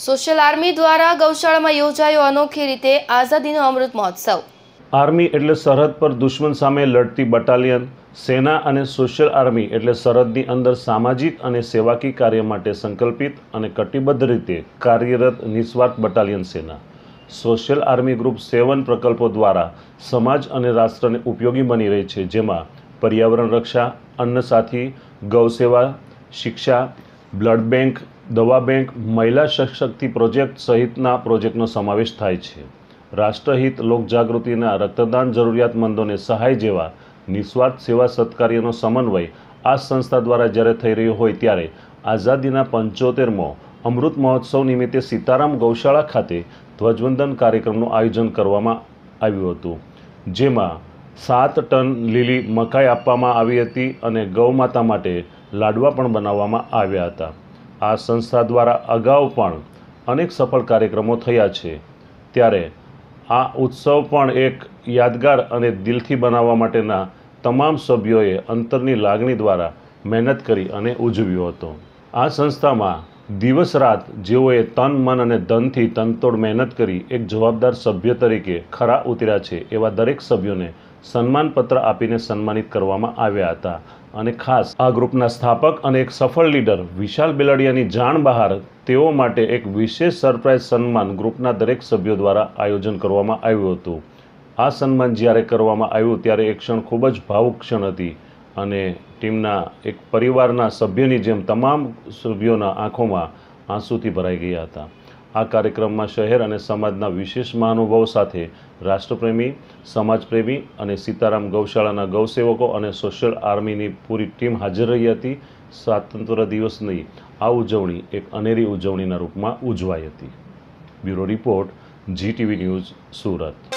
social army દ્વારા ગૌશાળામાં યોજાયો અનોખી રીતે આઝાદીનો અમૃત મહોત્સવ આર્મી એટલે સરહદ પર દુશ્મન સામે લડતી બટાલિયન સેના અને સોશિયલ આર્મી એટલે સરહદની અંદર સામાજિક અને સેવાકી કાર્ય માટે સંકલ્પિત અને કટિબદ્ધ રીતે કાર્યરત નિસ્વાર્થ બટાલિયન સેના સોશિયલ આર્મી ગ્રુપ સેવન પ્રકલ્પો દ્વારા સમાજ અને રાષ્ટ્રને ઉપયોગી બની રહી છે જેમાં પર્યાવરણ રક્ષા અન્ન સાથી ગૌ સેવા શિક્ષા બ્લડ બેંક દવા બેંક મહિલા સશક્તિ પ્રોજેક્ટ સહિતના પ્રોજેક્ટનો સમાવેશ થાય છે રાષ્ટ્રહિત લોકજાગૃતિના રક્તદાન જરૂરિયાતમંદોને સહાય જેવા નિસ્વાર્થ સેવા સત્કાર્યનો સમન્વય આ સંસ્થા દ્વારા જ્યારે થઈ રહ્યો હોય ત્યારે આઝાદીના પંચોતેરમો અમૃત મહોત્સવ નિમિત્તે સીતારામ ગૌશાળા ખાતે ધ્વજવંદન કાર્યક્રમનું આયોજન કરવામાં આવ્યું હતું જેમાં સાત ટન લીલી મકાઈ આપવામાં આવી હતી અને ગૌમાતા માટે લાડવા પણ બનાવવામાં આવ્યા હતા આ સંસ્થા દ્વારા અગાઉ પણ અનેક સફળ કાર્યક્રમો થયા છે ત્યારે આ ઉત્સવ પણ એક યાદગાર અને દિલથી બનાવવા માટેના તમામ સભ્યોએ અંતરની લાગણી દ્વારા મહેનત કરી અને ઉજવ્યો હતો આ સંસ્થામાં દિવસ રાત જેઓએ તન મન અને ધનથી તનતોડ મહેનત કરી એક જવાબદાર સભ્ય તરીકે ખરા ઉતર્યા છે એવા દરેક સભ્યોને સન્માનપત્ર આપીને સન્માનિત કરવામાં આવ્યા હતા અને ખાસ આ ગ્રુપના સ્થાપક અને એક સફળ લીડર વિશાલ બિલાડિયાની જાણ બહાર તેઓ માટે એક વિશેષ સરપ્રાઇઝ સન્માન ગ્રુપના દરેક સભ્યો દ્વારા આયોજન કરવામાં આવ્યું હતું આ સન્માન જ્યારે કરવામાં આવ્યું ત્યારે એક ક્ષણ ખૂબ જ ભાવુક ક્ષણ હતી અને ટીમના એક પરિવારના સભ્યની જેમ તમામ સભ્યોના આંખોમાં આંસુથી ભરાઈ ગયા હતા આ કાર્યક્રમમાં શહેર અને સમાજના વિશેષ મહાનુભાવ સાથે રાષ્ટ્રપ્રેમી સમાજપ્રેમી અને સીતારામ ગૌશાળાના ગૌસેવકો અને સોશિયલ આર્મીની પૂરી ટીમ હાજર રહી હતી સ્વાતંત્ર દિવસની આ ઉજવણી એક અનેરી ઉજવણીના રૂપમાં ઉજવાઈ હતી bureau report GTV news Surat